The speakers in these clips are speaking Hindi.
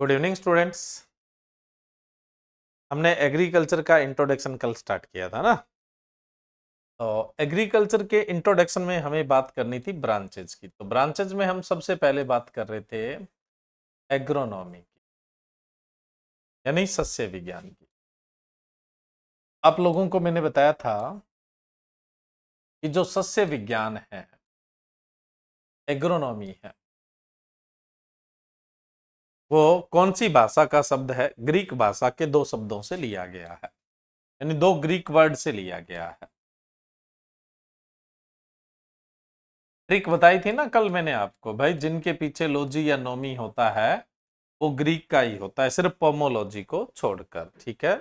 गुड इवनिंग स्टूडेंट्स हमने एग्रीकल्चर का इंट्रोडक्शन कल स्टार्ट किया था ना तो एग्रीकल्चर के इंट्रोडक्शन में हमें बात करनी थी ब्रांचेज की तो ब्रांचेज में हम सबसे पहले बात कर रहे थे एग्रोनॉमी की यानी सस्य विज्ञान की आप लोगों को मैंने बताया था कि जो सस्य विज्ञान है एग्रोनॉमी है वो कौन सी भाषा का शब्द है ग्रीक भाषा के दो शब्दों से लिया गया है यानी दो ग्रीक वर्ड से लिया गया है ट्रिक बताई थी ना कल मैंने आपको भाई जिनके पीछे लोजी या नोमी होता है वो ग्रीक का ही होता है सिर्फ पोमोलॉजी को छोड़कर ठीक है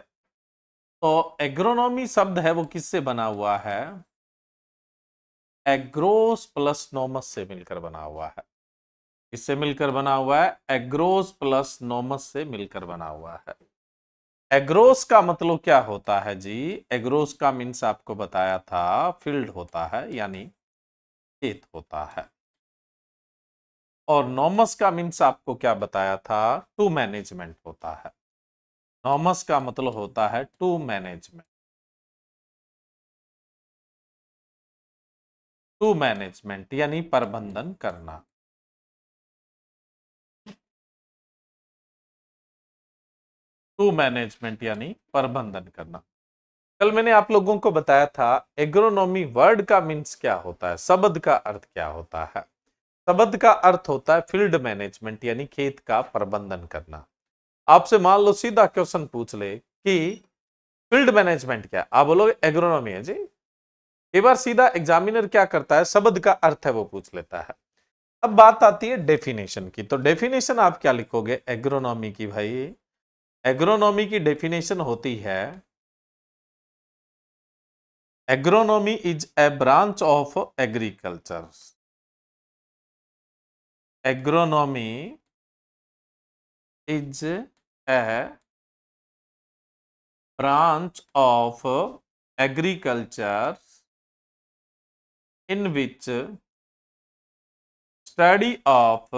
तो एग्रोनॉमी शब्द है वो किससे बना हुआ है एग्रोस प्लस नोमस से मिलकर बना हुआ है किससे मिलकर बना हुआ है एग्रोस प्लस नोमस से मिलकर बना हुआ है एग्रोस का मतलब क्या होता है जी एग्रोस का मीन्स आपको बताया था फील्ड होता है यानी खेत होता है और नॉमस का मीन्स आपको क्या बताया था टू मैनेजमेंट होता है नॉमस का मतलब होता है टू मैनेजमेंट टू मैनेजमेंट यानी प्रबंधन करना टू मैनेजमेंट यानी प्रबंधन करना कल मैंने आप लोगों को बताया था एग्रोनॉमी वर्ड का मीन्स क्या होता है शब्द का अर्थ क्या होता है शब्द का अर्थ होता है फील्ड मैनेजमेंट यानी खेत का प्रबंधन करना आपसे मान लो सीधा क्वेश्चन पूछ ले कि फील्ड मैनेजमेंट क्या आप बोलोगे एग्रोनॉमी है जी एक बार सीधा एग्जामिनर क्या करता है शब्द का अर्थ है वो पूछ लेता है अब बात आती है डेफिनेशन की तो डेफिनेशन आप क्या लिखोगे एग्रोनॉमी की भाई एग्रोनॉमी की डेफिनेशन होती है agronomy is a branch of agriculture agronomy is a branch of agriculture in which study of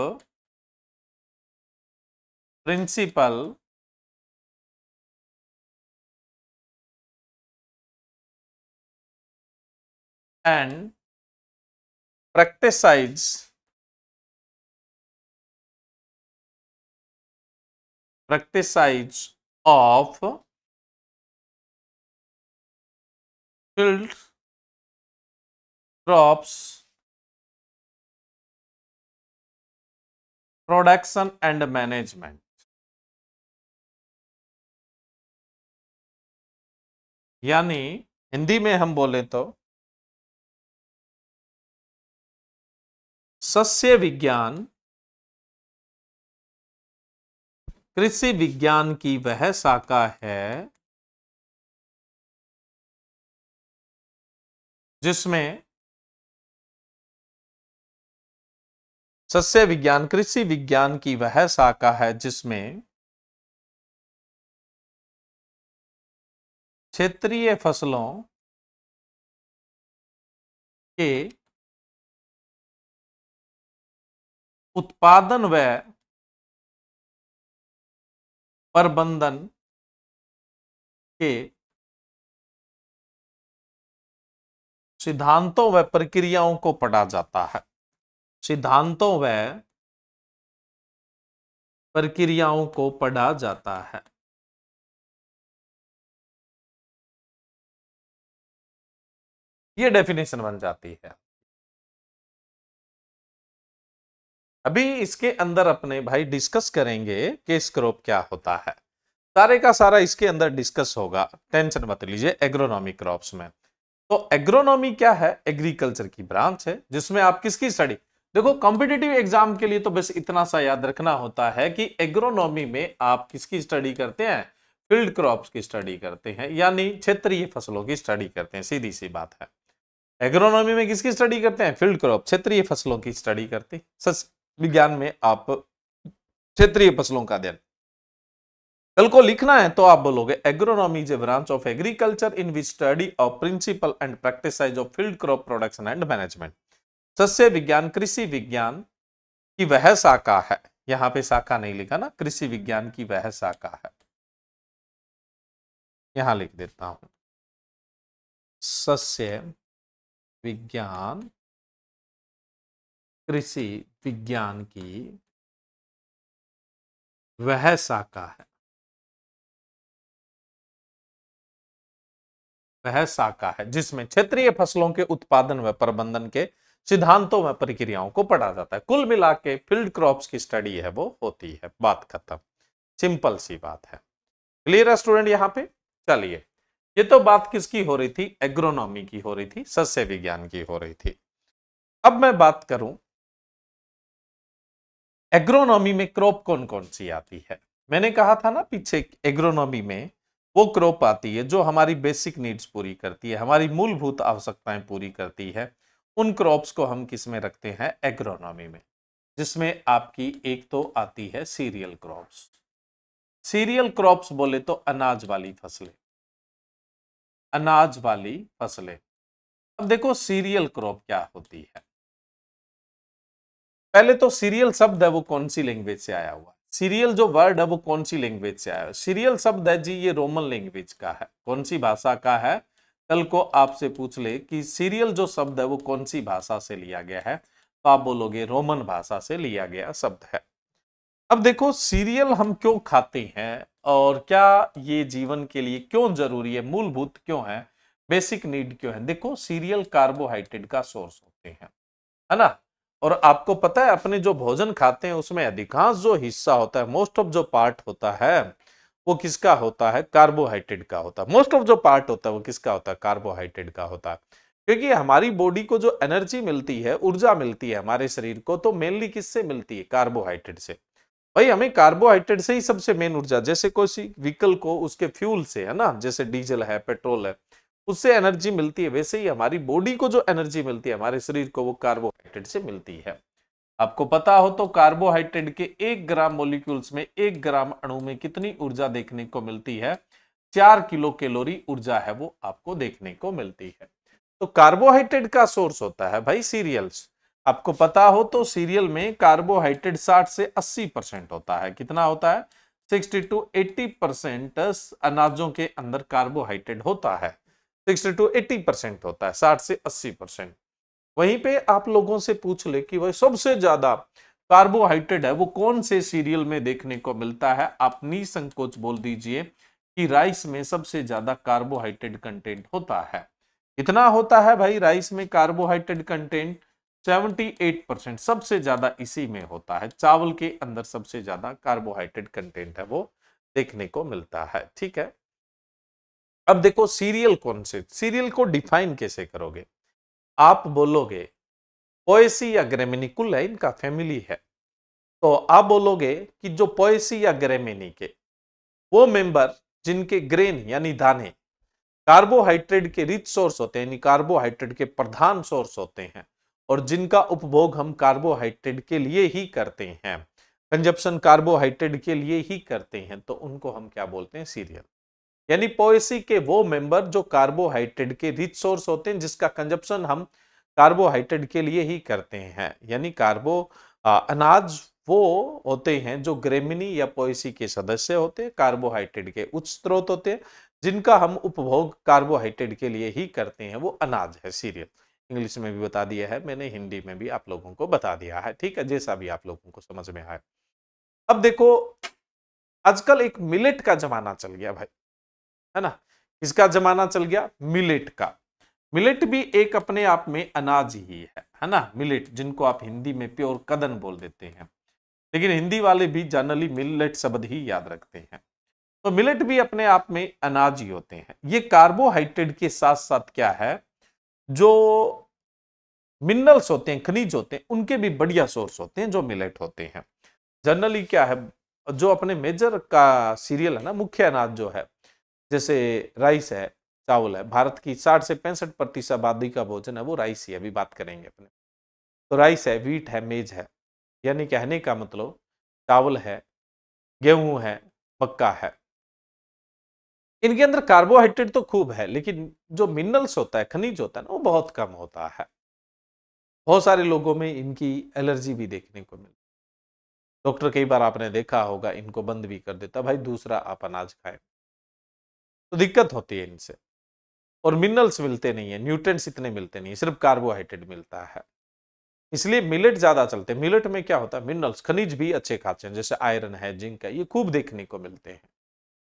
principle and practicides practicides of field crops production and management यानी हिंदी में हम बोले तो सस्य विज्ञान कृषि विज्ञान की वह शाखा है जिसमें सस्य विज्ञान कृषि विज्ञान की वह शाखा है जिसमें क्षेत्रीय फसलों के उत्पादन व प्रबंधन के सिद्धांतों व प्रक्रियाओं को पढ़ा जाता है सिद्धांतों व प्रक्रियाओं को पढ़ा जाता है ये डेफिनेशन बन जाती है अभी इसके अंदर अपने भाई डिस्कस करेंगे कि स्क्रोप क्या होता है सारे का सारा इसके अंदर डिस्कस होगा टेंशन मत लीजिए एग्रोनॉमी क्रॉप्स में तो एग्रोनॉमी क्या है एग्रीकल्चर की ब्रांच है जिसमें आप किसकी स्टडी देखो कॉम्पिटेटिव एग्जाम के लिए तो बस इतना सा याद रखना होता है कि एग्रोनॉमी में आप किसकी स्टडी करते हैं फील्ड क्रॉप्स की स्टडी करते हैं यानी क्षेत्रीय फसलों की स्टडी करते हैं सीधी सी बात है एग्रोनॉमी में किसकी स्टडी करते हैं फील्ड क्रॉप क्षेत्रीय फसलों की स्टडी करते हैं सच विज्ञान में आप क्षेत्रीय फसलों का अध्ययन कल को लिखना है तो आप बोलोगे agronomy is a branch of agriculture in which study of principle and practices of field crop production and management सस्य विज्ञान कृषि विज्ञान की वह शाखा है यहां पे शाखा नहीं लिखा ना कृषि विज्ञान की वह शाखा है यहां लिख देता हूं सस्य विज्ञान कृषि विज्ञान की वह शाखा है वह शाखा है जिसमें क्षेत्रीय फसलों के उत्पादन व प्रबंधन के सिद्धांतों व प्रक्रियाओं को पढ़ा जाता है कुल मिला के फील्ड क्रॉप्स की स्टडी है वो होती है बात खत्म सिंपल सी बात है क्लियर है स्टूडेंट यहाँ पे चलिए ये तो बात किसकी हो रही थी एग्रोनॉमी की हो रही थी सस्य विज्ञान की हो रही थी अब मैं बात करूं एग्रोनॉमी में क्रॉप कौन कौन सी आती है मैंने कहा था ना पीछे एग्रोनॉमी में वो क्रॉप आती है जो हमारी बेसिक नीड्स पूरी करती है हमारी मूलभूत आवश्यकताएं पूरी करती है उन क्रॉप्स को हम किस में रखते हैं एग्रोनॉमी में जिसमें आपकी एक तो आती है सीरियल क्रॉप्स सीरियल क्रॉप्स बोले तो अनाज वाली फसलें अनाज वाली फसलें अब देखो सीरियल क्रॉप क्या होती है पहले तो सीरियल शब्द है वो कौन सी लैंग्वेज से आया हुआ सीरियल जो वर्ड है वो कौन सी लैंग्वेज से आया हुआ सीरियल शब्द है जी ये रोमन लैंग्वेज का है कौन सी भाषा का है कल को आपसे पूछ ले कि सीरियल जो शब्द है वो कौन सी भाषा से लिया गया है तो आप बोलोगे रोमन भाषा से लिया गया शब्द है अब देखो सीरियल हम क्यों खाते हैं और क्या ये जीवन के लिए क्यों जरूरी है मूलभूत क्यों है बेसिक नीड क्यों है देखो सीरियल कार्बोहाइड्रेट का सोर्स होते हैं है ना और आपको पता है अपने जो भोजन खाते हैं उसमें अधिकांश जो हिस्सा होता है मोस्ट ऑफ जो पार्ट होता है वो किसका होता है कार्बोहाइड्रेट का होता है मोस्ट ऑफ जो पार्ट होता है वो किसका होता है कार्बोहाइड्रेट का होता है क्योंकि हमारी बॉडी को जो एनर्जी मिलती है ऊर्जा मिलती है हमारे शरीर को तो मेनली किससे मिलती है कार्बोहाइड्रेट से भाई हमें कार्बोहाइड्रेट से ही सबसे मेन ऊर्जा जैसे कोई व्हीकल को उसके फ्यूल से है ना जैसे डीजल है पेट्रोल है उससे एनर्जी मिलती है वैसे ही हमारी बॉडी को जो एनर्जी मिलती है हमारे शरीर को वो कार्बोहाइड्रेट से मिलती है आपको पता हो तो कार्बोहाइड्रेट के एक ग्राम मोलिक्यूल्स में एक ग्राम अणु में कितनी ऊर्जा देखने को मिलती है चार किलो कैलोरी ऊर्जा है वो आपको देखने को मिलती है तो कार्बोहाइड्रेट का सोर्स होता है भाई सीरियल्स आपको पता हो तो सीरियल में कार्बोहाइड्रेट 60 से 80 परसेंट होता है कितना होता है 60 टू 80 परसेंट अनाजों के अंदर कार्बोहाइड्रेट होता है सिक्सटी टू एट्टी परसेंट होता है साठ से अस्सी परसेंट वहीं पे आप लोगों से पूछ ले कि वह सबसे ज्यादा कार्बोहाइड्रेट है वो कौन से सीरियल में देखने को मिलता है आप निसंकोच बोल दीजिए कि राइस में सबसे ज्यादा कार्बोहाइड्रेट कंटेंट होता है इतना होता है भाई राइस में कार्बोहाइड्रेट कंटेंट 78 परसेंट सबसे ज्यादा इसी में होता है चावल के अंदर सबसे ज्यादा कार्बोहाइड्रेट कंटेंट है वो देखने को मिलता है ठीक है अब देखो सीरियल कौन से सीरियल को डिफाइन कैसे करोगे आप बोलोगे पोएसी या ग्रेमिनी कुल है इनका फैमिली है तो आप बोलोगे कि जो पोएसी या ग्रेमिनी के वो मेंबर जिनके ग्रेन यानी दाने कार्बोहाइड्रेट के रिच सोर्स होते हैं यानी कार्बोहाइड्रेट के प्रधान सोर्स होते हैं और जिनका उपभोग हम कार्बोहाइड्रेट के लिए ही करते हैं कंजप्शन कार्बोहाइड्रेट के लिए ही करते हैं तो उनको हम क्या बोलते हैं सीरियल यानी पोएसी के वो मेंबर जो कार्बोहाइड्रेट के रिच सोर्स होते हैं जिसका कंजप्शन हम कार्बोहाइड्रेट के लिए ही करते हैं यानी कार्बो अनाज वो होते हैं जो ग्रेमिनी या पोएसी के सदस्य होते हैं कार्बोहाइड्रेट के उच्च स्रोत होते हैं जिनका हम उपभोग कार्बोहाइड्रेट के लिए ही करते हैं वो अनाज है सीरियल इंग्लिश में भी बता दिया है मैंने हिंदी में भी आप लोगों को बता दिया है ठीक है जैसा भी आप लोगों को समझ में आए अब देखो आजकल एक मिलेट का जमाना चल गया भाई है ना इसका जमाना चल गया मिलेट का मिलेट भी एक अपने आप में अनाज ही है है ना मिलेट जिनको आप हिंदी में प्योर कदन बोल देते हैं लेकिन हिंदी वाले भी जनरली मिलेट शब्द ही याद रखते हैं तो मिलेट भी अपने आप में अनाज ही होते हैं ये कार्बोहाइड्रेट के साथ साथ क्या है जो मिनरल्स होते हैं खनिज होते हैं उनके भी बढ़िया सोर्स होते हैं जो मिलेट होते हैं जनरली क्या है जो अपने मेजर का सीरियल है ना मुख्य अनाज जो है जैसे राइस है चावल है भारत की साठ से पैंसठ प्रतिशत आबादी का भोजन है वो राइस ही अभी बात करेंगे अपने तो राइस है वीट है मेज है यानी कहने का मतलब चावल है गेहूं है मक्का है इनके अंदर कार्बोहाइड्रेट तो खूब है लेकिन जो मिनरल्स होता है खनिज होता है ना वो बहुत कम होता है बहुत सारे लोगों में इनकी एलर्जी भी देखने को मिलती डॉक्टर कई बार आपने देखा होगा इनको बंद भी कर देता भाई दूसरा आप अनाज खाएं तो दिक्कत होती है इनसे और मिनरल्स मिलते नहीं है न्यूट्रेंट्स इतने मिलते नहीं है सिर्फ कार्बोहाइड्रेट मिलता है इसलिए मिलेट ज्यादा चलते हैं मिलेट में क्या होता है मिनरल्स खनिज भी अच्छे खाते हैं जैसे आयरन है जिंक है ये खूब देखने को मिलते हैं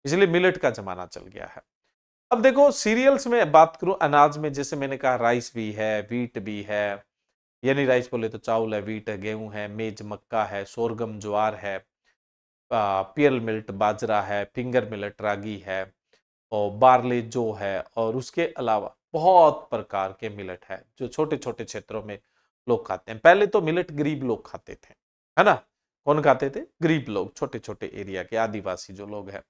इसलिए मिलेट का जमाना चल गया है अब देखो सीरियल्स में बात करूं अनाज में जैसे मैंने कहा राइस भी है वीट भी है यानी राइस बोले तो चावल है वीट है गेहूं है मेज मक्का है सोरगम ज्वार है पियल मिल्ट बाजरा है फिंगर मिलट रागी है और बार्ले जो है और उसके अलावा बहुत प्रकार के मिलट है जो छोटे छोटे क्षेत्रों में लोग खाते हैं पहले तो मिलट गरीब लोग खाते थे है ना कौन खाते थे गरीब लोग छोटे छोटे एरिया के आदिवासी जो लोग हैं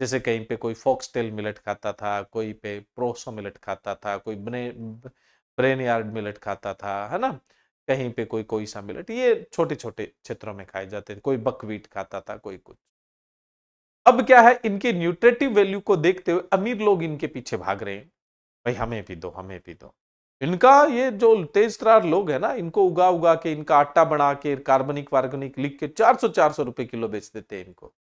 जैसे कहीं पे कोई फॉक्सटेल मिलट खाता था कोई पे प्रोसो मिलट खाता था कोई ब्रे ब्रेन यार्ड मिलट खाता था है ना कहीं पे कोई कोई सा मिलट ये छोटे छोटे क्षेत्रों में खाए जाते थे कोई बकवीट खाता था कोई कुछ अब क्या है इनके न्यूट्रेटिव वैल्यू को देखते हुए अमीर लोग इनके पीछे भाग रहे हैं भाई हमें भी दो हमें भी दो इनका ये जो तेज तरार लोग है ना इनको उगा उगा के इनका आटा बना के कार्बनिक वार्गनिक लिख के 400 सौ रुपए किलो बेच देते हैं इनको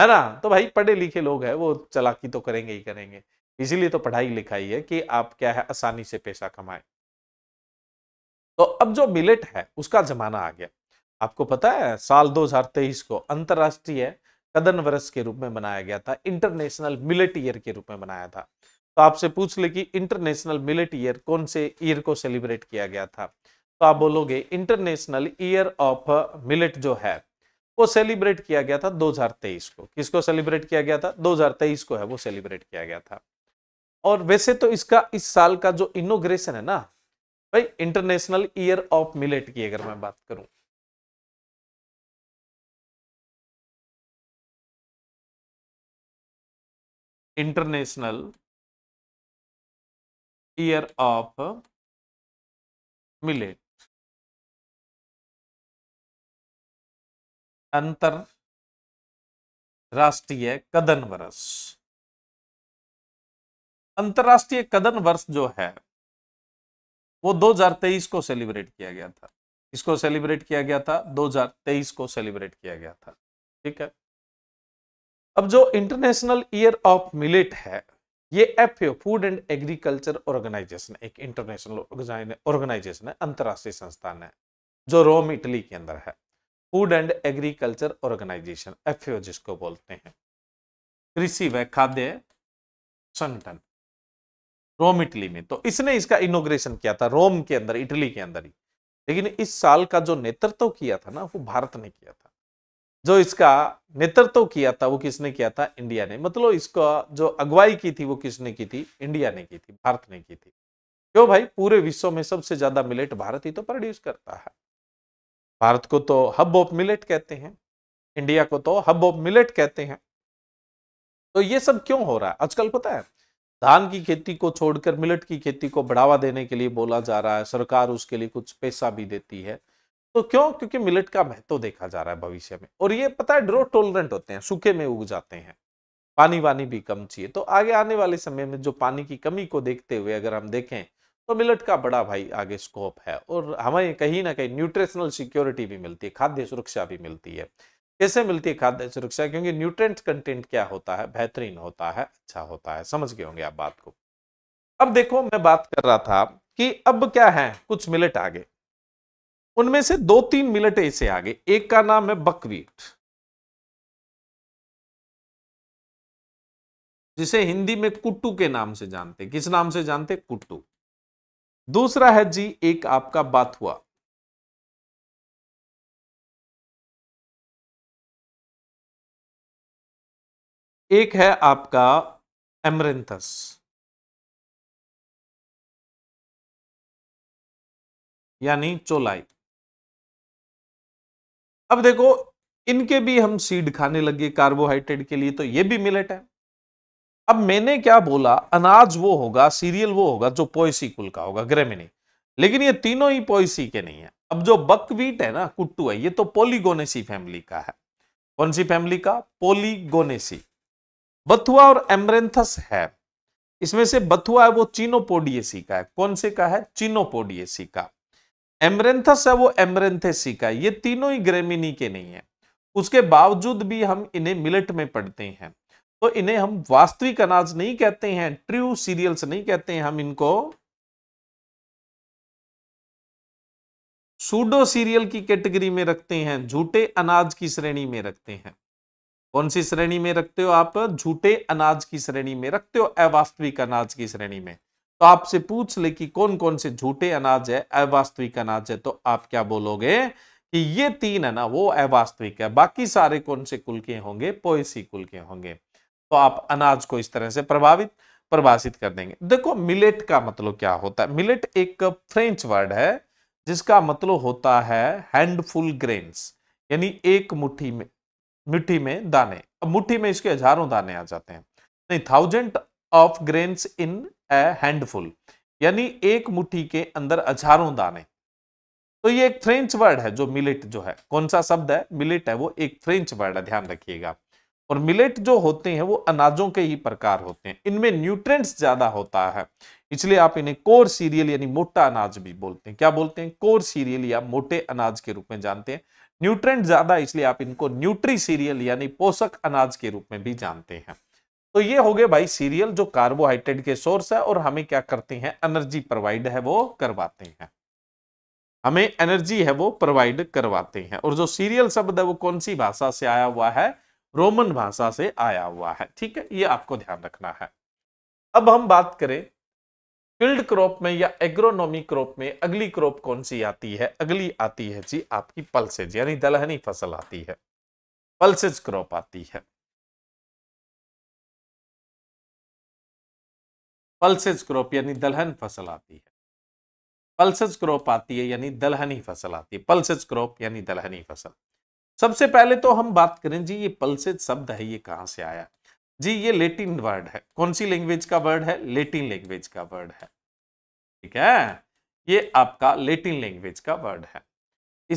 है ना तो भाई पढ़े लिखे लोग है वो चलाकी तो करेंगे ही करेंगे इसीलिए तो पढ़ाई लिखाई है कि आप क्या है आसानी से पैसा कमाए तो अब जो मिलेट है उसका जमाना आ गया आपको पता है साल तेईस को अंतरराष्ट्रीय कदन वर्ष के रूप में मनाया गया था इंटरनेशनल मिलेट ईयर के रूप में मनाया था तो आपसे पूछ ले कि इंटरनेशनल मिलेट ईयर कौन से ईयर को सेलिब्रेट किया गया था तो आप बोलोगे इंटरनेशनल ईयर ऑफ मिलेट जो है वो सेलिब्रेट किया गया था 2023 को किसको सेलिब्रेट किया गया था 2023 को है वो सेलिब्रेट किया गया था और वैसे तो इसका इस साल का जो इनोग्रेशन है ना भाई इंटरनेशनल ईयर ऑफ मिलेट की अगर मैं बात करूं international year of millet राष्ट्रीय कदन वर्ष अंतरराष्ट्रीय कदन वर्ष जो है वो 2023 को सेलिब्रेट किया गया था इसको सेलिब्रेट किया गया था 2023 को सेलिब्रेट किया गया था ठीक है अब जो इंटरनेशनल ईयर ऑफ मिलेट है ये F food and agriculture organization एक इंटरनेशनल ऑर्गेनाइजेशन है अंतर्राष्ट्रीय संस्थान है जो रोम इटली के अंदर है food and agriculture organization F जिसको बोलते हैं कृषि व खाद्य संगठन रोम इटली में तो इसने इसका इनोग्रेशन किया था रोम के अंदर इटली के अंदर ही लेकिन इस साल का जो नेतृत्व किया था ना वो भारत ने किया था जो इसका नेतृत्व किया था वो किसने किया था इंडिया ने मतलब इसका जो अगुवाई की थी वो किसने की थी इंडिया ने की थी भारत ने की थी क्यों भाई पूरे विश्व में सबसे ज्यादा मिलेट भारत ही तो प्रोड्यूस करता है भारत को तो हब ऑफ मिलेट कहते हैं इंडिया को तो हब ऑफ मिलेट कहते हैं तो ये सब क्यों हो रहा है आजकल पता है धान की खेती को छोड़कर मिलेट की खेती को बढ़ावा देने के लिए बोला जा रहा है सरकार उसके लिए कुछ पैसा भी देती है तो क्यों क्योंकि मिलेट का महत्व देखा जा रहा है भविष्य में और ये पता है ड्रो टोलरेंट होते हैं सूखे में उग जाते हैं पानी वानी भी कम चाहिए तो आगे आने वाले समय में जो पानी की कमी को देखते हुए अगर हम देखें तो मिलट का बड़ा भाई आगे स्कोप है और हमें कहीं ना कहीं न्यूट्रिशनल सिक्योरिटी भी मिलती है खाद्य सुरक्षा भी मिलती है कैसे मिलती है खाद्य सुरक्षा क्योंकि न्यूट्रेंट कंटेंट क्या होता है बेहतरीन होता है अच्छा होता है समझ गए होंगे आप बात को अब देखो मैं बात कर रहा था कि अब क्या है कुछ मिलट आगे उनमें से दो तीन मिलटे इसे आगे एक का नाम है बकवीट जिसे हिंदी में कुट्टू के नाम से जानते किस नाम से जानते कुट्टू दूसरा है जी एक आपका बाथुआ एक है आपका एमरेंथस यानी चोलाई अब देखो इनके भी हम सीड खाने लगे कार्बोहाइड्रेट के लिए तो ये भी मिलेट है अब मैंने क्या बोला अनाज वो होगा सीरियल वो होगा जो पोइसी कुल का होगा ग्रेमिनी लेकिन ये तीनों ही पोइसी के नहीं है अब जो बकवीट है ना कुट्टू है ये तो पोलीगोनेसी फैमिली का है कौन सी फैमिली का पोलीगोनेसी बथुआ और एमरेंथस है इसमें से बथुआ है वो चीनोपोडियसी का है कौन से का है चीनोपोडियसी का एमरेंथस है वो एमरेंथेसी का ये तीनों ही ग्रेमिनी के नहीं है उसके बावजूद भी हम इन्हें मिलेट में पढ़ते हैं तो इन्हें हम वास्तविक अनाज नहीं कहते हैं ट्रू सीरियल्स नहीं कहते हैं हम इनको सूडो सीरियल की कैटेगरी में रखते हैं झूठे अनाज की श्रेणी में रखते हैं कौन सी श्रेणी में रखते हो आप झूठे अनाज की श्रेणी में रखते हो अवास्तविक अनाज की श्रेणी में तो आपसे पूछ ले कि कौन कौन से झूठे अनाज है अवास्तविक अनाज है तो आप क्या बोलोगे कि ये तीन है ना वो अवास्तविक है बाकी सारे कौन से कुल के होंगे पोएसी कुल के होंगे तो आप अनाज को इस तरह से प्रभावित प्रभाषित कर देंगे देखो मिलेट का मतलब क्या होता है मिलेट एक फ्रेंच वर्ड है जिसका मतलब होता है हैंडफुल ग्रेन्स यानी एक मुट्ठी में मिट्टी में दाने अब मुट्ठी में इसके हजारों दाने आ जाते हैं नहीं thousand of grains in a handful यानी एक मुट्ठी के अंदर हजारों दाने तो ये एक फ्रेंच वर्ड है जो मिलेट जो है कौन सा शब्द है मिलेट है वो एक फ्रेंच वर्ड है ध्यान रखिएगा और मिलेट जो होते हैं वो अनाजों के ही प्रकार होते हैं इनमें न्यूट्रेंट्स ज्यादा होता है इसलिए आप इन्हें कोर सीरियल यानी मोटा अनाज भी बोलते हैं क्या बोलते हैं कोर सीरियल या मोटे अनाज के रूप में जानते हैं न्यूट्रेंट ज्यादा इसलिए आप इनको न्यूट्री सीरियल यानी पोषक अनाज के रूप में भी जानते हैं तो ये हो गए भाई सीरियल जो कार्बोहाइड्रेट के सोर्स है और हमें क्या करते हैं एनर्जी प्रोवाइड है वो करवाते हैं हमें एनर्जी है वो प्रोवाइड करवाते हैं और जो सीरियल शब्द है वो कौन सी भाषा से आया हुआ है रोमन भाषा से आया हुआ है ठीक है ये आपको ध्यान रखना है अब हम बात करें फील्ड क्रॉप में या एग्रोनॉमी क्रॉप में अगली क्रॉप कौन सी आती है अगली आती है जी आपकी पल्सेज यानी दलहनी फसल आती है पल्सेज क्रॉप आती है पल्सेज क्रॉप यानी दलहन फसल आती है पल्सेज क्रॉप आती है यानी दलहनी फसल आती है पल्सेज क्रॉप यानी दलहनी फसल सबसे पहले तो हम बात करें जी ये पल्सेज शब्द है ये कहाँ से आया जी ये लेटिन वर्ड है कौन सी लैंग्वेज का वर्ड है लेटिन लैंग्वेज का वर्ड है ठीक है ये आपका लेटिन लैंग्वेज का वर्ड है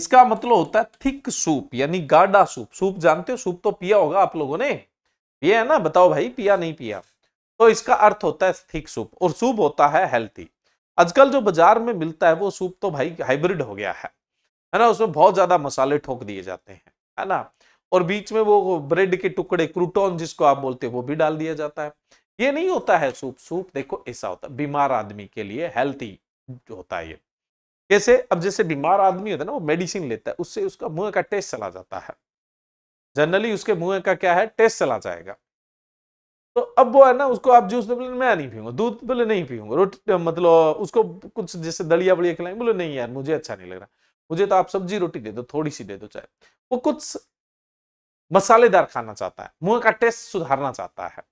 इसका मतलब होता है थिक सूप यानी गाढ़ा सूप सूप जानते हो सूप तो पिया होगा आप लोगों ने पिया है ना बताओ भाई पिया नहीं पिया तो इसका अर्थ होता है थिक सूप और सूप होता है हेल्थी आजकल जो बाजार में मिलता है वो सूप तो भाई हाइब्रिड हो गया है है ना उसमें बहुत ज्यादा मसाले ठोक दिए जाते हैं है ना और बीच में वो ब्रेड के टुकड़े क्रूटोन जिसको आप बोलते हैं वो भी डाल दिया जाता है ये नहीं होता है सूप सूप देखो ऐसा होता है बीमार आदमी के लिए हेल्थी होता है ये कैसे अब जैसे बीमार आदमी होता है ना वो मेडिसिन लेता है उससे उसका मुंह का टेस्ट चला जाता है जनरली उसके मुंह का क्या है टेस्ट चला जाएगा तो अब वो है ना उसको आप जूस बोले मैं नहीं पीऊंगा दूध बोले नहीं पीऊंगा रोटी मतलब उसको कुछ जैसे दलिया बलिया खिलाएंगे बोले नहीं यार मुझे अच्छा नहीं लग रहा मुझे तो आप सब्जी रोटी दे दो थोड़ी सी दे दो चाहे वो कुछ मसालेदार खाना चाहता है मुंह का टेस्ट सुधारना चाहता है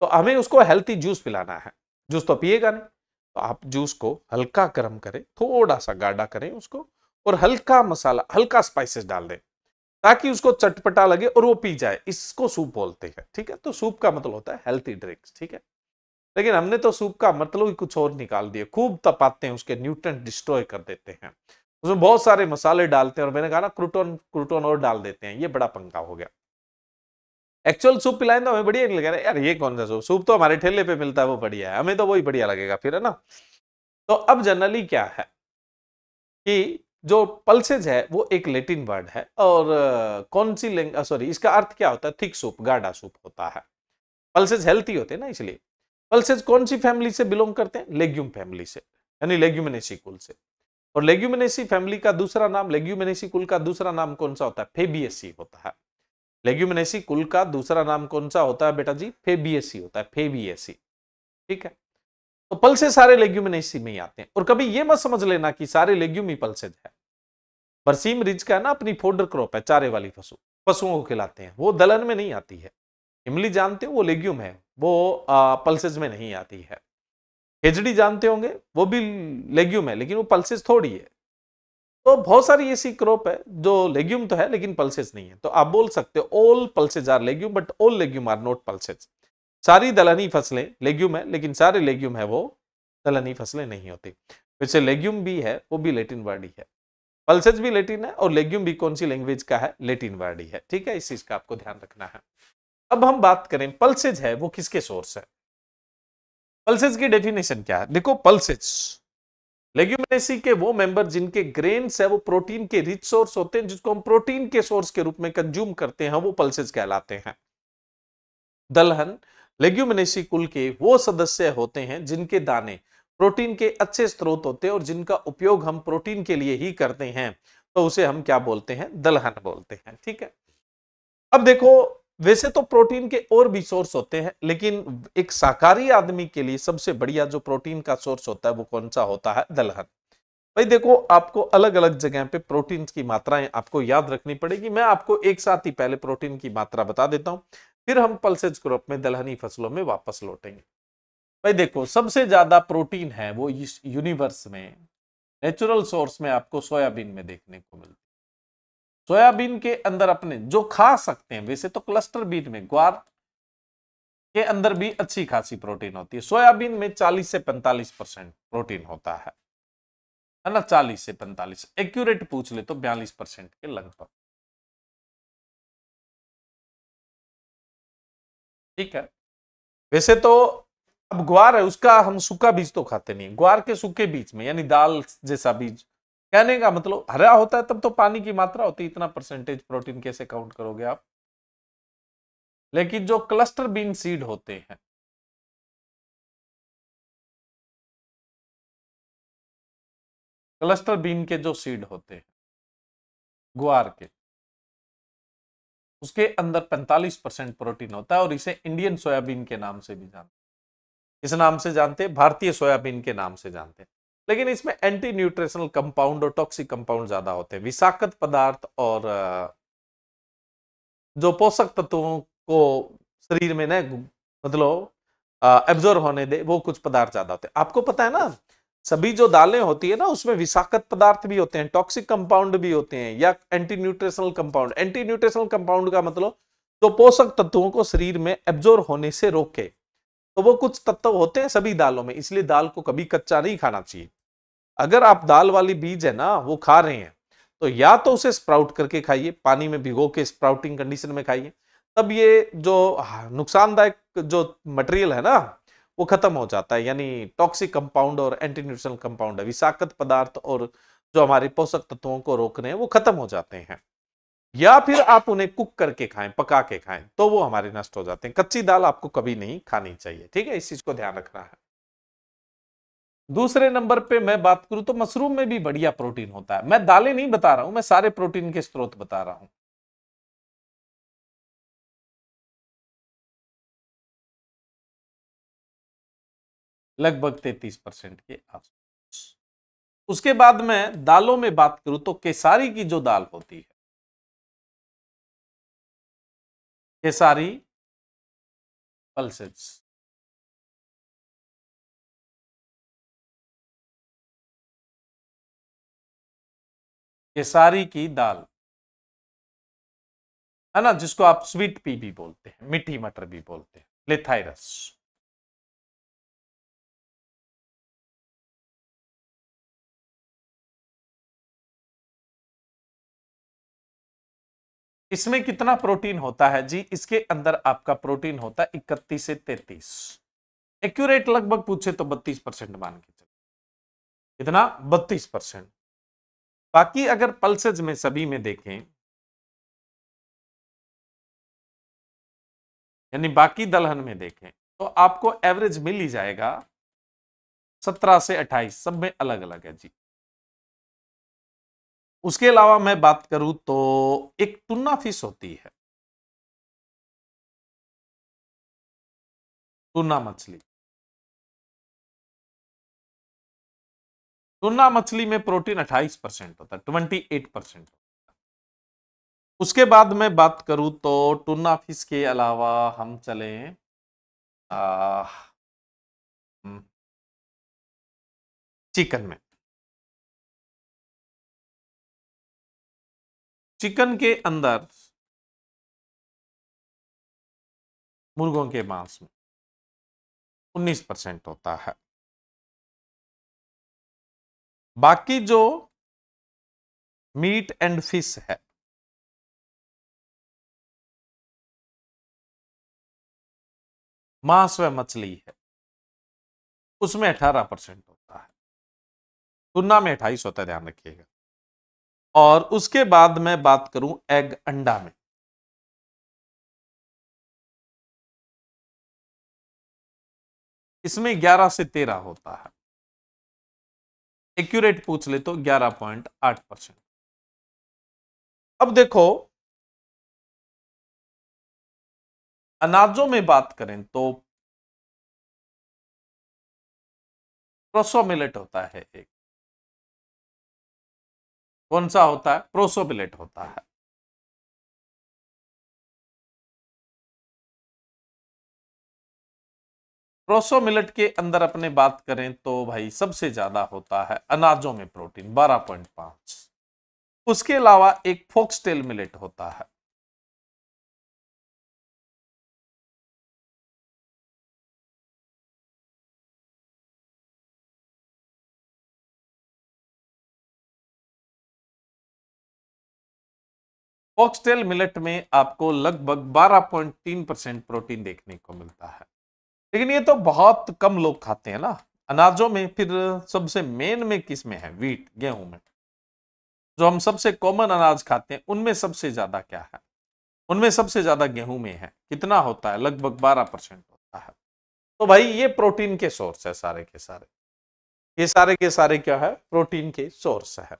तो हमें उसको हेल्थी जूस पिलाना है जूस तो पिएगा नहीं तो आप जूस को हल्का गर्म करें थोड़ा सा गाढ़ा करें उसको और हल्का मसाला हल्का स्पाइसेस डाल दें ताकि उसको चटपटा लगे और वो पी जाए इसको सूप बोलते हैं ठीक है तो सूप का मतलब होता है हेल्थी ड्रिंक्स ठीक है लेकिन हमने तो सूप का मतलब ही कुछ और निकाल दिया खूब तपाते हैं उसके न्यूट्रन डिस्ट्रॉय कर देते हैं उसमें बहुत सारे मसाले डालते हैं और मैंने कहा ना क्रूटोन क्रूटोन और डाल देते हैं ये बड़ा पंखा हो गया एक्चुअल सूप पिलाएं तो हमें बढ़िया नहीं लगेगा यार ये कौन सा सूप सूप तो हमारे ठेले पे मिलता है वो बढ़िया है हमें तो वही बढ़िया लगेगा फिर है ना तो अब जनरली क्या है कि जो पल्सेज है वो एक लेटिन वर्ड है और कौन सी सॉरी इसका अर्थ क्या होता है थिक सूप गाढ़ा सूप होता है पल्सेज हेल्थी होते हैं ना इसलिए पल्सेज कौन सी फैमिली से बिलोंग करते हैं लेग्यूम फैमिली से यानी लेग्यूमेनेसी कुल से और लेग्यूमिनेसी फैमिली का दूसरा नाम लेग्यूमेनेसी कुल का दूसरा नाम कौन सा होता है फेबियसी होता है लेग्यूमेनेसी कुल का दूसरा नाम कौन सा होता है बेटा जी फेबियसी होता है फेबियसी ठीक है तो पल्सेज सारे लेग्यूमेनेसी में ही आते हैं और कभी ये मत समझ लेना कि सारे लेग्यूम ही पल्सेज है बरसीम रिज का ना अपनी फोडर क्रॉप है चारे वाली पशु पशुओं को खिलाते हैं वो दलहन में नहीं आती है इमली जानते हो वो लेग्यूम है वो पल्सेज में नहीं आती है हेजड़ी जानते होंगे वो भी लेग्यूम है लेकिन वो पल्सेज थोड़ी है तो बहुत सारी ऐसी क्रॉप है जो लेग्यूम तो है लेकिन पल्सेज नहीं है तो आप बोल सकते हो all pulses are legume but all legume are not pulses सारी दलहनी फसलें लेग्यूम है लेकिन सारे लेग्यूम है वो दलहनी फसलें नहीं होती वैसे लेग्यूम भी है वो भी लेटिन वर्ड ही है पल्सेज भी लेटिन है और लेग्यूम भी कौन सी लैंग्वेज का है लेटिन वर्ड ही है ठीक है इस चीज का आपको ध्यान रखना है अब हम बात करें पल्सेज है वो किसके सोर्स है पल्सेज की डेफिनेशन क्या है देखो पल्सेज लेग्यूमेसी के वो मेंबर जिनके ग्रेन्स है वो प्रोटीन के रिच सोर्स होते हैं जिसको हम प्रोटीन के सोर्स के रूप में कंज्यूम करते हैं वो पल्सेज कहलाते हैं दलहन लेग्यूमेसी कुल के वो सदस्य होते हैं जिनके दाने प्रोटीन के अच्छे स्रोत होते हैं और जिनका उपयोग हम प्रोटीन के लिए ही करते हैं तो उसे हम क्या बोलते हैं दलहन बोलते हैं ठीक है अब देखो वैसे तो प्रोटीन के और भी सोर्स होते हैं लेकिन एक शाकाहारी आदमी के लिए सबसे बढ़िया जो प्रोटीन का सोर्स होता है वो कौन सा होता है दलहन भाई देखो आपको अलग अलग जगह पे प्रोटीन की मात्राएं आपको याद रखनी पड़ेगी मैं आपको एक साथ ही पहले प्रोटीन की मात्रा बता देता हूं फिर हम पल्सेज क्रॉप में दलहनी फसलों में वापस लौटेंगे भाई देखो सबसे ज्यादा प्रोटीन है वो इस यूनिवर्स में नेचुरल सोर्स में आपको सोयाबीन में देखने को मिलती है सोयाबीन के अंदर अपने जो खा सकते हैं वैसे तो क्लस्टर बीन में ग्वार के अंदर भी अच्छी खासी प्रोटीन होती है सोयाबीन में 40 से 45 परसेंट प्रोटीन होता है है ना 40 से 45 एक्यूरेट पूछ ले तो 42 परसेंट के लगभग ठीक है वैसे तो अब ग्वार है उसका हम सूखा बीज तो खाते नहीं ग्वार के सूखे बीज में यानी दाल जैसा बीज कहने का मतलब हरा होता है तब तो पानी की मात्रा होती है इतना परसेंटेज प्रोटीन कैसे काउंट करोगे आप लेकिन जो क्लस्टर बीन सीड होते हैं क्लस्टर बीन के जो सीड होते हैं ग्वार के उसके अंदर 45 परसेंट प्रोटीन होता है और इसे इंडियन सोयाबीन के नाम से भी जानते हैं किस नाम से जानते हैं भारतीय सोयाबीन के नाम से जानते हैं लेकिन इसमें एंटी न्यूट्रिशनल कंपाउंड और टॉक्सिक कंपाउंड ज्यादा होते हैं विषाक्त पदार्थ और जो पोषक तत्वों को शरीर में न मतलब एब्जॉर्व होने दे वो कुछ पदार्थ ज्यादा होते हैं आपको पता है ना सभी जो दालें होती है ना उसमें विषाक्त पदार्थ भी होते हैं टॉक्सिक कंपाउंड भी होते हैं या anti nutritional compound anti nutritional compound का मतलब जो पोषक तत्वों को शरीर में एब्जॉर्व होने से रोके तो वो कुछ तत्व तो होते हैं सभी दालों में इसलिए दाल को कभी कच्चा नहीं खाना चाहिए अगर आप दाल वाली बीज है ना वो खा रहे हैं तो या तो उसे स्प्राउट करके खाइए पानी में भिगो के स्प्राउटिंग कंडीशन में खाइए तब ये जो नुकसानदायक जो मटेरियल है ना वो खत्म हो जाता है यानी टॉक्सिक कंपाउंड और एंटी न्यूट्रिशनल कंपाउंड है विषाक्त पदार्थ और जो हमारे पोषक तत्वों को रोकने हैं वो खत्म हो जाते हैं या फिर आप उन्हें कुक करके खाएं पका के खाएं तो वो हमारे नष्ट हो जाते हैं कच्ची दाल आपको कभी नहीं खानी चाहिए ठीक है इस चीज को ध्यान रखना है दूसरे नंबर पे मैं बात करूं तो मशरूम में भी बढ़िया प्रोटीन होता है मैं दालें नहीं बता रहा हूं मैं सारे प्रोटीन के स्रोत बता रहा हूं लगभग तैतीस परसेंट के आसपास उसके बाद मैं दालों में बात करूं तो केसारी की जो दाल होती है खेसारी पल्सेस केसारी की दाल है ना जिसको आप स्वीट पी भी बोलते हैं मीठी मटर भी बोलते हैं लिथाइरस इसमें कितना प्रोटीन होता है जी इसके अंदर आपका प्रोटीन होता है इकतीस से तैतीस एक्यूरेट लगभग पूछे तो बत्तीस परसेंट मान के चलो इतना बत्तीस परसेंट बाकी अगर पल्सेज में सभी में देखें यानी बाकी दलहन में देखें तो आपको एवरेज मिल ही जाएगा सत्रह से अट्ठाईस सब में अलग अलग है जी उसके अलावा मैं बात करूं तो एक टुन्ना फिश होती है टुन्ना मछली टुन्ना मछली में प्रोटीन 28 परसेंट होता है 28 परसेंट होता उसके बाद मैं बात करूं तो टुन्ना फिश के अलावा हम चले हम्म, चिकन में चिकन के अंदर मुर्गों के मांस में 19 परसेंट होता है बाकी जो मीट एंड फिश है मांस व मछली है उसमें अठारह परसेंट होता है तुलना में अट्ठाईस होता है ध्यान रखिएगा और उसके बाद मैं बात करूं एग अंडा में इसमें 11 से 13 होता है एक्यूरेट पूछ ले तो 11.8 परसेंट अब देखो अनाजों में बात करें तो प्रोसोमिलेट मिलेट होता है एक कौन सा होता है प्रोसोबिलेट होता है प्रोसोमिलेट के अंदर अपने बात करें तो भाई सबसे ज्यादा होता है अनाजों में प्रोटीन 12.5 उसके अलावा एक फोक्सटेल मिलेट होता है फॉक्सटेल मिलेट में आपको लगभग 12.3 परसेंट प्रोटीन देखने को मिलता है लेकिन ये तो बहुत कम लोग खाते हैं ना अनाजों में फिर सबसे मेन में किस में है वीट गेहूं में जो हम सबसे कॉमन अनाज खाते हैं उनमें सबसे ज्यादा क्या है उनमें सबसे ज्यादा गेहूं में है कितना होता है लगभग 12 परसेंट होता है तो भाई ये प्रोटीन के सोर्स है सारे के सारे ये सारे के सारे क्या है प्रोटीन के सोर्स है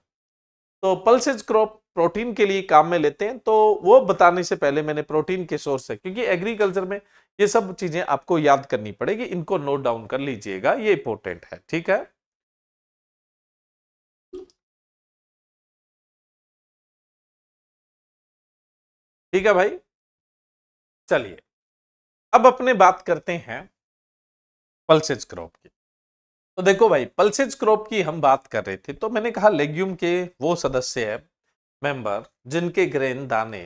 तो पल्सेज क्रॉप प्रोटीन के लिए काम में लेते हैं तो वो बताने से पहले मैंने प्रोटीन के सोर्स है क्योंकि एग्रीकल्चर में ये सब चीजें आपको याद करनी पड़ेगी इनको नोट डाउन कर लीजिएगा ये इंपॉर्टेंट है ठीक है ठीक है भाई चलिए अब अपने बात करते हैं पल्सेज क्रॉप की तो देखो भाई पल्सेज क्रॉप की हम बात कर रहे थे तो मैंने कहा लेग्यूम के वो सदस्य है मेंबर जिनके ग्रेन दाने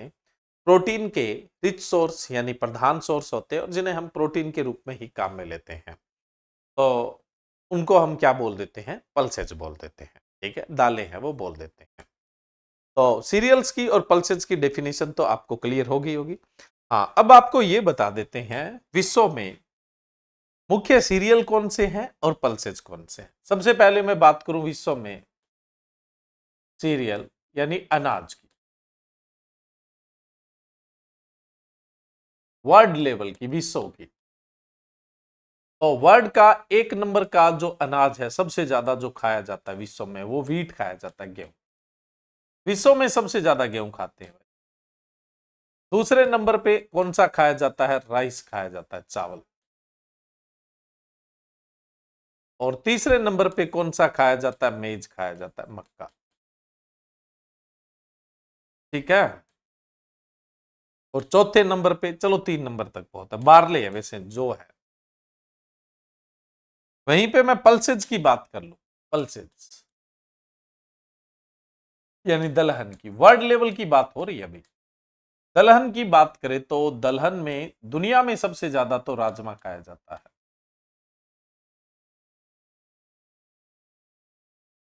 प्रोटीन के रिच सोर्स यानी प्रधान सोर्स होते हैं और जिन्हें हम प्रोटीन के रूप में ही काम में लेते हैं तो उनको हम क्या बोल देते हैं पल्सेज बोल देते हैं ठीक है दालें हैं वो बोल देते हैं तो सीरियल्स की और पल्सेज की डेफिनेशन तो आपको क्लियर हो गई होगी हाँ अब आपको ये बता देते हैं विश्व में मुख्य सीरियल कौन से हैं और पल्सेज कौन से हैं सबसे पहले मैं बात करूं विश्व में सीरियल यानी अनाज की वर्ड लेवल की भी सौ की और वर्ड का एक नंबर का जो अनाज है सबसे ज्यादा जो खाया जाता है विश्व में वो वीट खाया जाता है गेहूं विश्व में सबसे ज्यादा गेहूं खाते हैं दूसरे नंबर पे कौन सा खाया जाता है राइस खाया जाता है चावल और तीसरे नंबर पे कौन सा खाया जाता है मेज खाया जाता है मक्का ठीक है और चौथे नंबर पे चलो तीन नंबर तक बहुत है बारले है वैसे जो है वहीं पे मैं पल्सेज की बात कर लू पल्सेज यानी दलहन की वर्ल्ड लेवल की बात हो रही है अभी दलहन की बात करें तो दलहन में दुनिया में सबसे ज्यादा तो राजमा खाया जाता है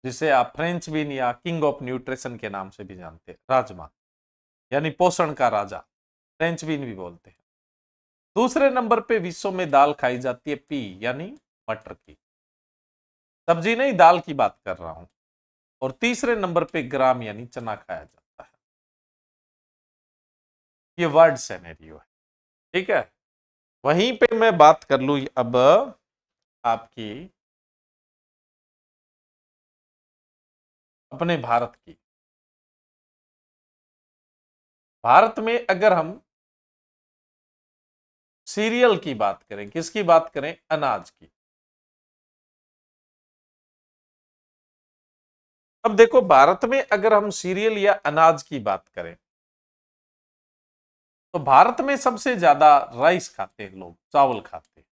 जिसे आप फ्रेंच बीन या किंग ऑफ न्यूट्रिशन के नाम से भी जानते हैं राजमा यानी पोषण का राजा फ्रेंच बीन भी बोलते हैं दूसरे नंबर पे विश्व में दाल खाई जाती है पी यानी मटर की सब्जी नहीं दाल की बात कर रहा हूं और तीसरे नंबर पे ग्राम यानी चना खाया जाता है ये वर्ड सेनेरियो है ठीक है वहीं पे मैं बात कर लू अब आपकी अपने भारत की भारत में अगर हम सीरियल की बात करें किसकी बात करें अनाज की अब देखो भारत में अगर हम सीरियल या अनाज की बात करें तो भारत में सबसे ज्यादा राइस खाते हैं लोग चावल खाते हैं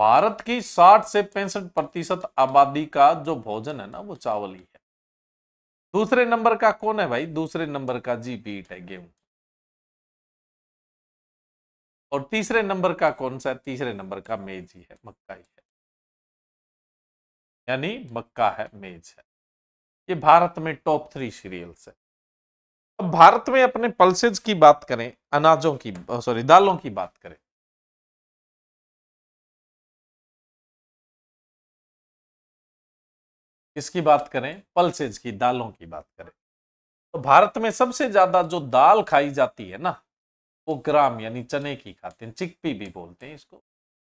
भारत की 60 से पैंसठ प्रतिशत आबादी का जो भोजन है ना वो चावल ही है दूसरे नंबर का कौन है भाई दूसरे नंबर का जी बीट है गेहूं और तीसरे नंबर का कौन सा है तीसरे नंबर का मेज ही है मक्का ही है यानी मक्का है मेज है ये भारत में टॉप थ्री सीरियल्स है अब भारत में अपने पल्सेज की बात करें अनाजों की सॉरी दालों की बात करें किसकी बात करें पल्सेज की दालों की बात करें तो भारत में सबसे ज्यादा जो दाल खाई जाती है ना वो ग्राम यानी चने की खाते हैं चिकपी भी बोलते हैं इसको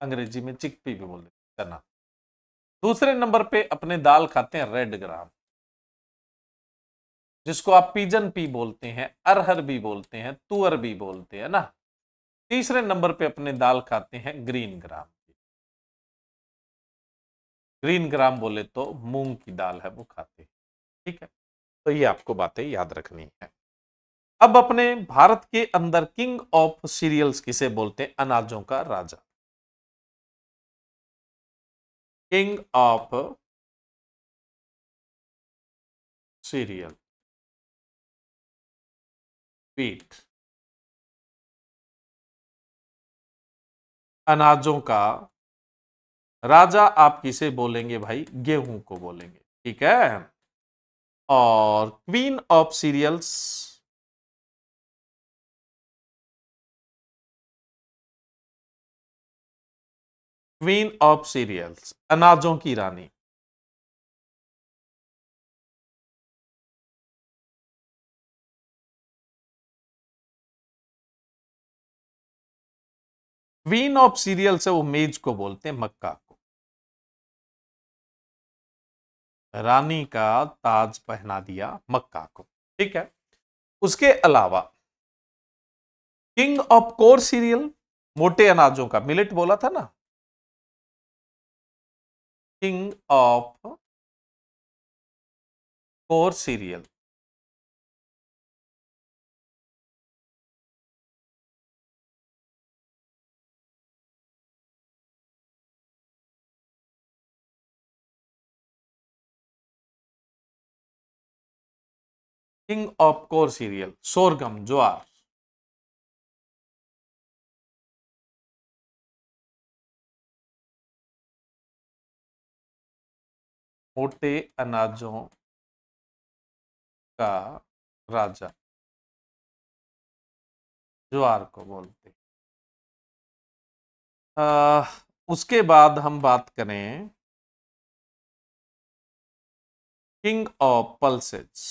अंग्रेजी में चिकपी भी बोलते हैं चना दूसरे नंबर पे अपने दाल खाते हैं रेड ग्राम जिसको आप पीजन पी बोलते हैं अरहर भी बोलते हैं तुअर भी बोलते हैं ना तीसरे नंबर पे अपने दाल खाते हैं ग्रीन ग्राम ग्रीन ग्राम बोले तो मूंग की दाल है वो खाते हैं ठीक है तो ये आपको बातें याद रखनी है अब अपने भारत के अंदर किंग ऑफ सीरियल्स किसे बोलते हैं अनाजों का राजा किंग ऑफ सीरियल पीठ अनाजों का राजा आप किसे बोलेंगे भाई गेहूं को बोलेंगे ठीक है और queen of cereals queen of cereals अनाजों की रानी क्वीन ऑफ सीरियल्स है वो मेज को बोलते हैं मक्का रानी का ताज पहना दिया मक्का को ठीक है उसके अलावा किंग ऑफ कोर सीरियल मोटे अनाजों का मिलेट बोला था ना king of coarse cereal king of coarse cereal sorghum ज्वार मोटे अनाजों का राजा ज्वार को बोलते आ, उसके बाद हम बात करें किंग ऑफ पल्सेज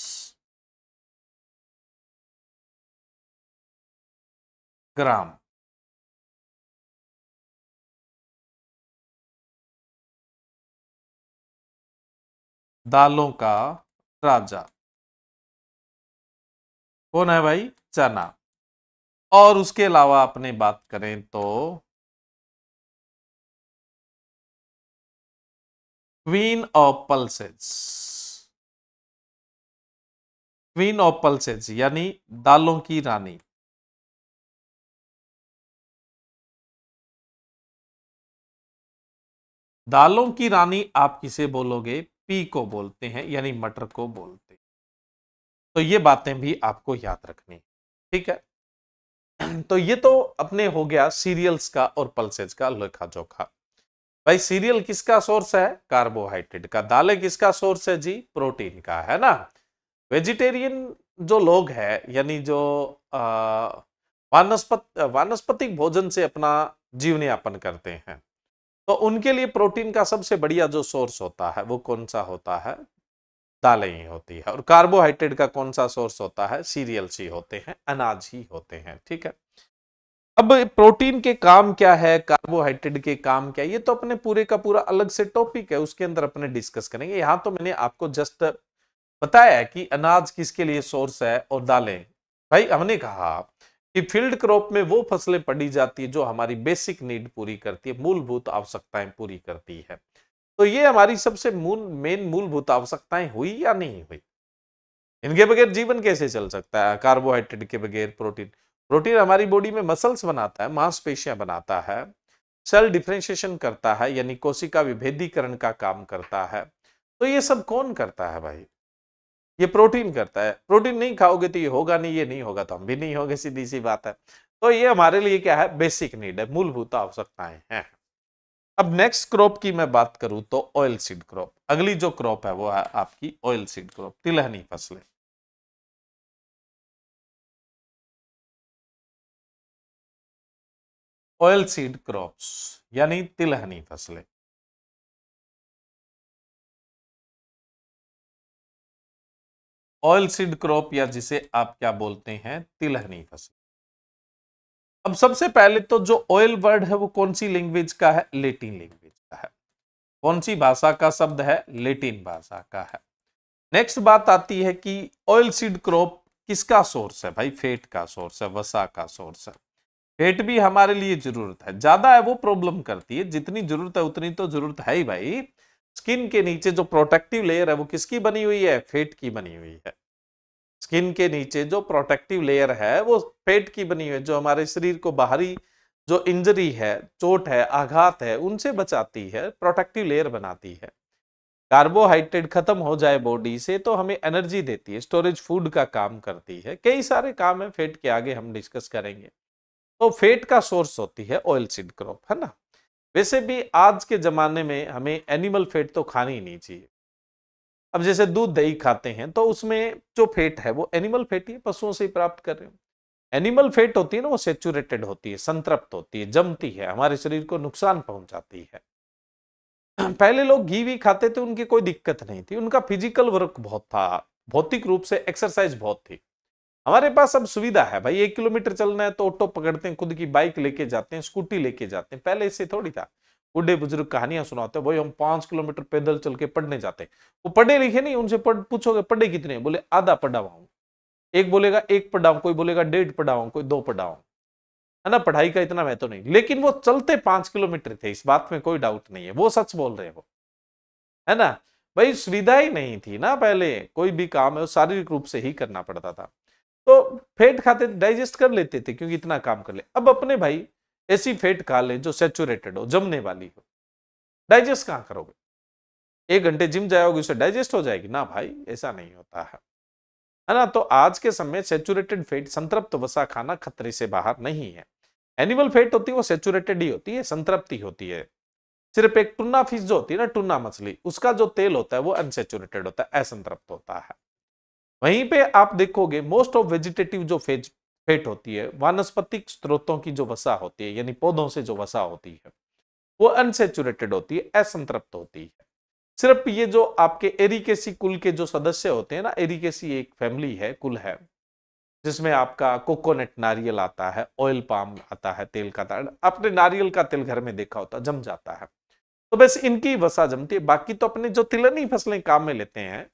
ग्राम दालों का राजा कौन है भाई चना और उसके अलावा अपने बात करें तो queen of pulses queen of pulses यानी दालों की रानी दालों की रानी आप किसे बोलोगे पी को बोलते हैं यानी मटर को बोलते हैं तो ये बातें भी आपको याद रखनी है ठीक है तो ये तो अपने हो गया सीरियल्स का और पल्सेज का लेखा जोखा भाई सीरियल किसका सोर्स है कार्बोहाइड्रेट का दालें किसका सोर्स है जी प्रोटीन का है ना वेजिटेरियन जो लोग है यानी जो वानस्पत वानस्पतिक भोजन से अपना जीवन यापन करते हैं तो उनके लिए प्रोटीन का सबसे बढ़िया जो सोर्स होता है वो कौन सा होता है दालें ही होती है और कार्बोहाइड्रेट का कौन सा सोर्स होता है सीरियल्स ही होते हैं अनाज ही होते हैं ठीक है अब प्रोटीन के काम क्या है कार्बोहाइड्रेट के काम क्या है ये तो अपने पूरे का पूरा अलग से टॉपिक है उसके अंदर अपने डिस्कस करेंगे यहां तो मैंने आपको जस्ट बताया कि अनाज किसके लिए सोर्स है और दालें भाई हमने कहा कि फील्ड क्रॉप में वो फसलें पड़ी जाती है जो हमारी बेसिक नीड पूरी करती है मूलभूत आवश्यकताएं पूरी करती है तो ये हमारी सबसे मूल मेन मूलभूत आवश्यकताएं हुई या नहीं हुई इनके बगैर जीवन कैसे चल सकता है कार्बोहाइड्रेट के बगैर प्रोटीन प्रोटीन हमारी बॉडी में मसल्स बनाता है मांसपेशियां बनाता है सेल डिफ्रेंशिएशन करता है यानी कोशिका विभेदीकरण का काम करता है तो ये सब कौन करता है भाई ये प्रोटीन करता है प्रोटीन नहीं खाओगे तो ये होगा नहीं ये नहीं होगा तो हम भी नहीं होगे सीधी सी बात है तो ये हमारे लिए क्या है बेसिक नीड है मूलभूत आवश्यकताएं हैं अब नेक्स्ट क्रॉप की मैं बात करूं तो ऑयल सीड क्रॉप अगली जो क्रॉप है वो है आपकी ऑयल सीड क्रॉप तिलहनी फसलें ऑयल सीड क्रॉप्स यानी तिलहनी फसलें ऑयल सीड क्रॉप या जिसे आप क्या बोलते हैं तिलहनी फसल अब सबसे पहले तो जो ऑयल वर्ड है वो कौन सी लैंग्वेज का है लेटिन लैंग्वेज का है कौन सी भाषा का शब्द है लेटिन भाषा का है नेक्स्ट बात आती है कि ऑयल सीड क्रॉप किसका सोर्स है भाई फेट का सोर्स है वसा का सोर्स है फेट भी हमारे लिए जरूरत है ज्यादा है वो प्रॉब्लम करती है जितनी जरूरत है उतनी तो जरूरत है ही भाई स्किन के नीचे जो प्रोटेक्टिव लेयर है वो किसकी बनी हुई है फेट की बनी हुई है स्किन के नीचे जो प्रोटेक्टिव लेयर है वो फेट की बनी हुई है जो हमारे शरीर को बाहरी जो इंजरी है चोट है आघात है उनसे बचाती है प्रोटेक्टिव लेयर बनाती है कार्बोहाइड्रेट खत्म हो जाए बॉडी से तो हमें एनर्जी देती है स्टोरेज फूड का काम करती है कई सारे काम है फेट के आगे हम डिस्कस करेंगे तो फेट का सोर्स होती है ऑयल सीड क्रॉप है ना वैसे भी आज के ज़माने में हमें एनिमल फैट तो खानी ही नहीं चाहिए अब जैसे दूध दही खाते हैं तो उसमें जो फैट है वो एनिमल फैट ही पशुओं से ही प्राप्त कर रहे हैं एनिमल फैट होती है ना वो सेचुरेटेड होती है संतृप्त होती है जमती है हमारे शरीर को नुकसान पहुंचाती है पहले लोग घी भी खाते थे उनकी कोई दिक्कत नहीं थी उनका फिजिकल वर्क बहुत था भौतिक रूप से एक्सरसाइज बहुत थी हमारे पास अब सुविधा है भाई एक किलोमीटर चलना है तो ऑटो पकड़ते हैं खुद की बाइक लेके जाते हैं स्कूटी लेके जाते हैं पहले इससे थोड़ी था बुढ़े बुजुर्ग कहानियां सुनाते हैं भाई हम पांच किलोमीटर पैदल चल के पढ़ने जाते हैं वो पढ़े लिखे नहीं उनसे पढ़ पूछोगे पढ़े कितने बोले आधा पढ़ावा एक बोलेगा एक पढ़ाऊ कोई बोलेगा डेढ़ पढ़ा कोई दो पढ़ा है ना पढ़ाई का इतना महत्व नहीं लेकिन वो चलते पांच किलोमीटर थे इस बात में कोई डाउट नहीं है वो सच बोल रहे हो वो है ना भाई सुविधा ही नहीं थी ना पहले कोई भी काम है वो शारीरिक रूप से ही करना पड़ता था तो फैट खाते डाइजेस्ट कर लेते थे क्योंकि इतना काम कर ले अब अपने भाई ऐसी फैट खा ले जो सेचुरेटेड हो जमने वाली हो डाइजेस्ट कहाँ करोगे एक घंटे जिम जाओगे उसे डाइजेस्ट हो जाएगी ना भाई ऐसा नहीं होता है है ना तो आज के समय सेचुरेटेड फैट संतृप्त वसा खाना खतरे से बाहर नहीं है एनिमल फैट होती है वो सेचुरेटेड ही होती है संतृप्ति होती है सिर्फ एक टुन्ना फिश जो होती है ना टुन्ना मछली उसका जो तेल होता है वो अनसेचुरेटेड होता है असंतृप्त होता है वहीं पे आप देखोगे मोस्ट ऑफ वेजिटेटिव जो फेज फेट होती है वानस्पतिक स्रोतों की जो वसा होती है यानी पौधों से जो वसा होती है वो अनसेचुरेटेड होती है असंतृप्त होती है सिर्फ ये जो आपके एरिकेसी कुल के जो सदस्य होते हैं ना एरिकेसी एक फैमिली है कुल है जिसमें आपका कोकोनट नारियल आता है ऑयल पाम आता है तेल का अपने आपने नारियल का तेल घर में देखा होता जम जाता है तो बस इनकी वसा जमती है बाकी तो अपने जो तिलनी फसलें काम में लेते हैं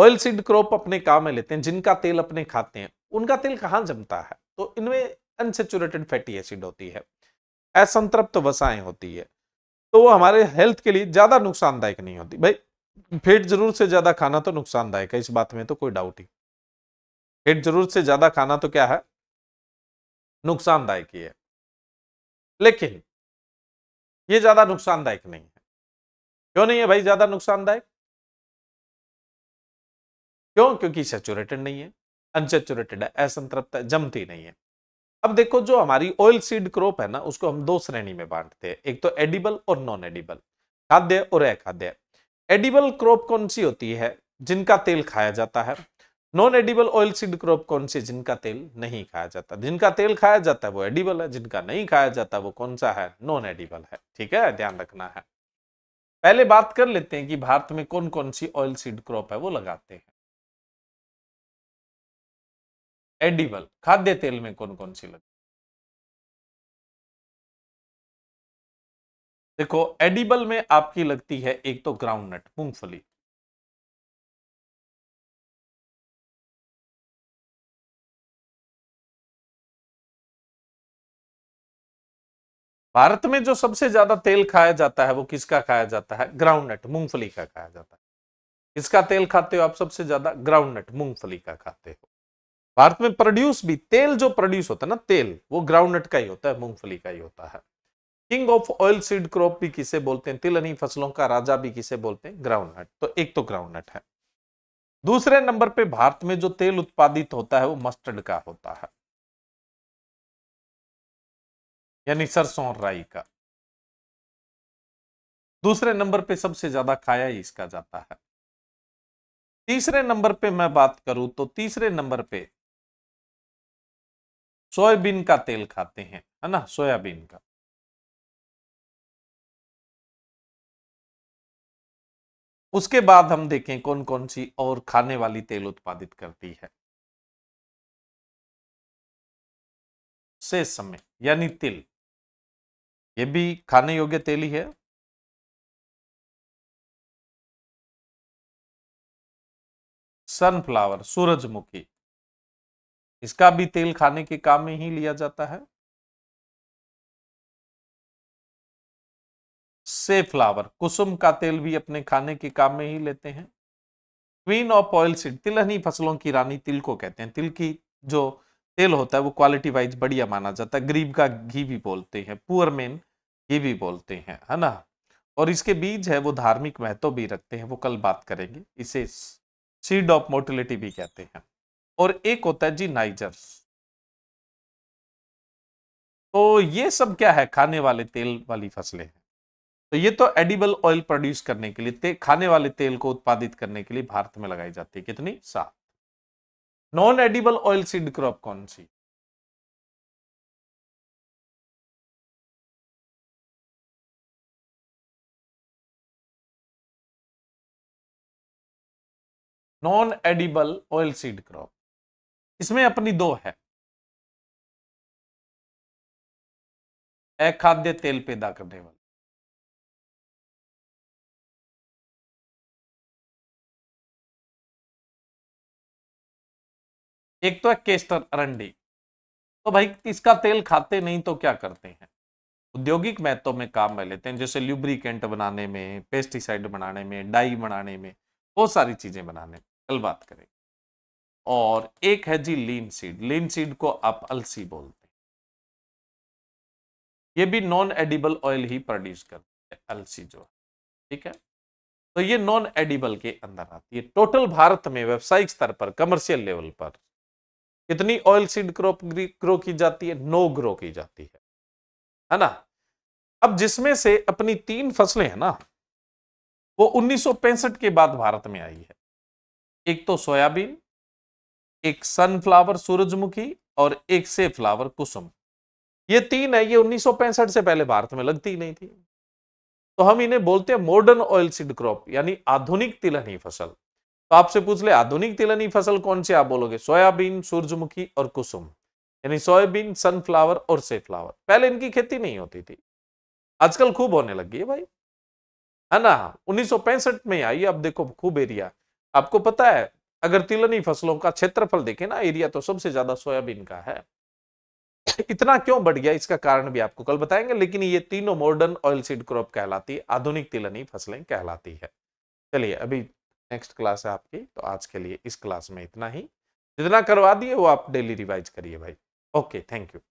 ऑयल सीड क्रॉप अपने काम में लेते हैं जिनका तेल अपने खाते हैं उनका तेल कहाँ जमता है तो इनमें अनसेचुरेटेड फैटी एसिड होती है असंतृप्त वसाएं होती है तो वो हमारे हेल्थ के लिए ज्यादा नुकसानदायक नहीं होती भाई फेट जरूर से ज्यादा खाना तो नुकसानदायक है इस बात में तो कोई डाउट ही फेट जरूर से ज्यादा खाना तो क्या है नुकसानदायक ही है लेकिन ये ज्यादा नुकसानदायक नहीं है क्यों नहीं है भाई ज्यादा नुकसानदायक क्यों क्योंकि सेचुरेटेड नहीं है अनसेचुरेटेड है असंतृप्त है जमती नहीं है अब देखो जो हमारी ऑयल सीड क्रॉप है ना उसको हम दो श्रेणी में बांटते हैं एक तो एडिबल और नॉन एडिबल खाद्य और अखाद्य एडिबल क्रॉप कौन सी होती है जिनका तेल खाया जाता है non edible oil seed crop कौन सी जिनका तेल नहीं खाया जाता जिनका तेल खाया जाता है वो एडिबल है जिनका नहीं खाया जाता वो कौन सा है नॉन एडिबल है ठीक है ध्यान रखना है पहले बात कर लेते हैं कि भारत में कौन कौन सी ऑयल सीड क्रॉप है वो लगाते हैं एडिबल खाद्य तेल में कौन कौन सी है देखो एडिबल में आपकी लगती है एक तो ग्राउंडनट मूंगफली भारत में जो सबसे ज्यादा तेल खाया जाता है वो किसका खाया जाता है ग्राउंडनट मूंगफली का खाया जाता है किसका तेल खाते हो आप सबसे ज्यादा ग्राउंडनट मूंगफली का खाते हो भारत में प्रोड्यूस भी तेल जो प्रोड्यूस होता है ना तेल वो ग्राउंडनट का ही होता है मूंगफली का ही होता है king of oil seed crop भी किसे बोलते हैं तिलहनी फसलों का राजा भी किसे बोलते हैं ग्राउंडनट तो एक तो ग्राउंडनट है दूसरे नंबर पे भारत में जो तेल उत्पादित होता है वो मस्टर्ड का होता है यानी सरसों और राई का दूसरे नंबर पे सबसे ज्यादा खाया ही इसका जाता है तीसरे नंबर पे मैं बात करूं तो तीसरे नंबर पे सोयाबीन का तेल खाते हैं है ना सोयाबीन का उसके बाद हम देखें कौन कौन सी और खाने वाली तेल उत्पादित करती है से समय यानी तिल ये भी खाने योग्य तेल ही है सनफ्लावर सूरजमुखी इसका भी तेल खाने के काम में ही लिया जाता है से फ्लावर कुसुम का तेल भी अपने खाने के काम में ही लेते हैं क्वीन ऑफ ऑयल सीड तिलहनी फसलों की रानी तिल को कहते हैं तिल की जो तेल होता है वो क्वालिटी वाइज बढ़िया माना जाता है गरीब का घी भी बोलते हैं पुअर मेन घी भी बोलते हैं है ना और इसके बीज है वो धार्मिक महत्व भी रखते हैं वो कल बात करेंगे इसे सीड ऑफ मोटिलिटी भी कहते हैं और एक होता है जी नाइजर तो ये सब क्या है खाने वाले तेल वाली फसलें हैं तो ये तो एडिबल ऑयल प्रोड्यूस करने के लिए खाने वाले तेल को उत्पादित करने के लिए भारत में लगाई जाती है कितनी सात non edible oil seed crop कौन सी non edible oil seed crop इसमें अपनी दो है अखाद्य तेल पैदा करने वाले एक तो है केस्टर अरंडी तो भाई इसका तेल खाते नहीं तो क्या करते हैं औद्योगिक महत्व में काम में लेते हैं जैसे ल्यूब्रिकेंट बनाने में पेस्टिसाइड बनाने में डाई बनाने में बहुत सारी चीजें बनाने में कल बात करेंगे और एक है जी लीन सीड लीन सीड को आप अलसी बोलते हैं ये भी नॉन एडिबल ऑयल ही प्रोड्यूस करती है अलसी जो है ठीक है तो ये नॉन एडिबल के अंदर आती है टोटल भारत में व्यवसायिक स्तर पर कमर्शियल लेवल पर कितनी ऑयल सीड क्रॉप ग्रो की जाती है नो ग्रो की जाती है है ना अब जिसमें से अपनी तीन फसलें हैं ना वो उन्नीस के बाद भारत में आई है एक तो सोयाबीन एक सनफ्लावर सूरजमुखी और एक से फ्लावर कुसुम ये तीन है ये 1965 से पहले भारत में लगती ही नहीं थी तो हम इन्हें बोलते हैं मॉडर्न ऑयल सीड क्रॉप यानी आधुनिक तिलहनी फसल तो आपसे पूछ ले आधुनिक तिलहनी फसल कौन सी आप बोलोगे सोयाबीन सूरजमुखी और कुसुम यानी सोयाबीन सनफ्लावर और से फ्लावर पहले इनकी खेती नहीं होती थी आजकल खूब होने लगी है भाई है ना उन्नीस में आई अब देखो खूब एरिया आपको पता है अगर तिलनी फसलों का क्षेत्रफल देखें ना एरिया तो सबसे ज्यादा सोयाबीन का है इतना क्यों बढ़ गया इसका कारण भी आपको कल बताएंगे लेकिन ये तीनों मॉडर्न ऑयल सीड क्रॉप कहलाती है आधुनिक तिलनी फसलें कहलाती है चलिए अभी नेक्स्ट क्लास है आपकी तो आज के लिए इस क्लास में इतना ही जितना करवा दिए वो आप डेली रिवाइज करिए भाई ओके थैंक यू